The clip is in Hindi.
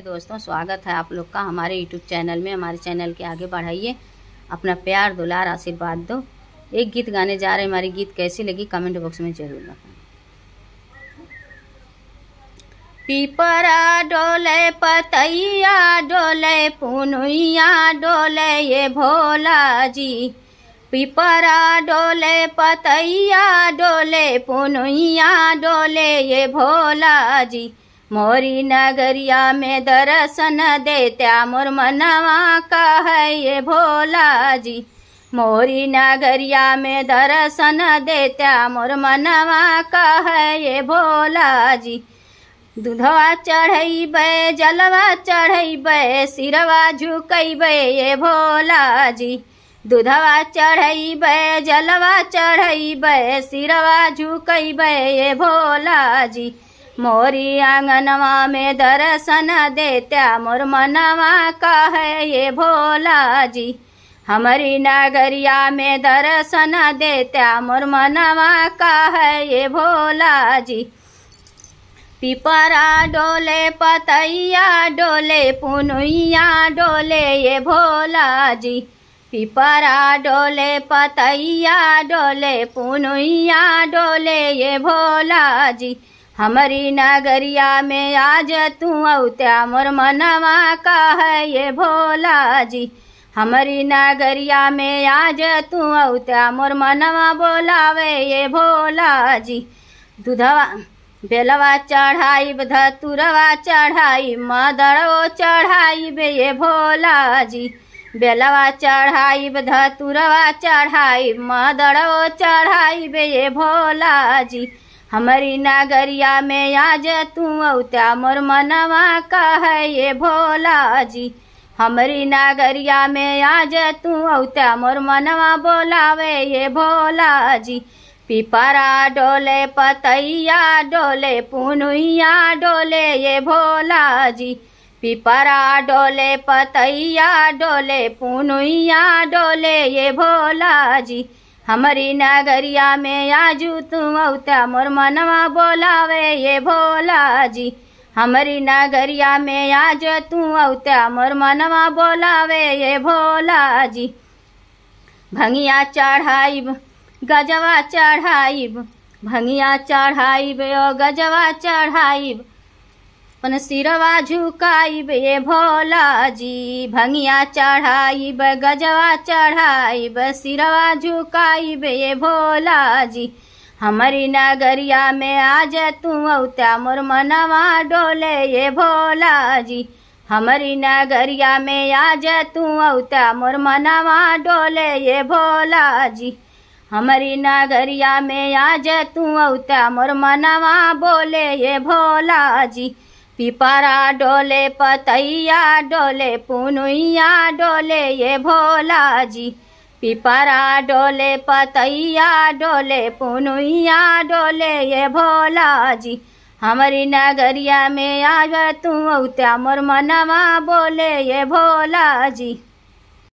दोस्तों स्वागत है आप लोग का हमारे यूट्यूब चैनल में हमारे चैनल के आगे बढ़ाइए अपना प्यार दुलार आशीर्वाद दो एक गीत गाने जा रहे हमारी गीत कैसी लगी कमेंट बॉक्स में जरूर बताएं पीपरा डोले पतैया डोले पुनुया डोले ये भोला जी पिपरा डोले पतैया डोले पुनुया डोले ये भोला जी मोरी नगरिया में दर्शन देत्या मोर मनवा का है ये भोला जी मोरी नगरिया में दर्शन देत्या मोर मनवा का है ये भोला जी दूधवा चढ़ैबे जलवा चढ़ैबे सिरवा झुकैब ये भोला जी दूधवा चढ़ैबे जलवा चढ़ैबे सिरवा झुकैब ये भोला जी मोरी आंगनवा में दर्शन देत्या मोर मनवा कह ये भोला जी हमारी नगरिया में दर्शन देत्या मोर मनवा कह ये भोला जी पिपरा डोले पतैया डोले पुनुइया डोले ये भोला जी पिपरा डोले पतैया डोले पुनुइया डोले ये भोला जी हमारी नगरिया में आज तू औत्या मोर मनवा का है ये भोला जी हमारी नगरिया में आज तू औत्या मोर मनवा बोलावे ये भोला जी दूधवा बेलवा चढ़ाई धतुरवा चढ़ाई मदड़ो चढ़ाई बे ये भोला जी बेलवा चढ़ाई धतुरवा चढ़ाई मदड़ो चढ़ाई बे ये भोला जी हमारी नागरिया में आज तू औत्या मोर मनवा ये भोला जी हमारी नागरिया में आज तू औत्या मोर मनवा बोलावे ये भोला जी पिपरा डोले पतैया डोले पुनुया डोले ये भोला जी पिपरा डोले पतैया डोले पुनुया डोले ये भोला जी हमारी नागरिया में आजू तू औता मोर मनवा बोलावे ये भोला जी हमारी नागरिया में आज तू औता मोर मनवा बोलावे ये भोला जी भंगिया चढ़ाइब गजवा चढ़ाइब भंगिया चढ़ाइब गजवा चढ़ाइब अपन सिरवा झुकाई बे जी भंगिया चढ़ाई ब गजवा चढ़ाई ब सिरवा झुकाई बे जी हमारी नगरिया में आज तू औत्या मोर मनवा डोले ये जी हमारी नगरिया में आज तू औत्या मोर मनवा डोले ये जी हमारी नगरिया में आज तू औत्या मोर मनवा बोले ये भोला जी पिपरा डोले पतैया डोले पुनुया डोले ये भोला जी पिपरा डोले पतैया डोले पुनुया डोले ये भोला जी हमारी नगरिया में आवे तू औत्या मोर मनवा बोले ये भोला जी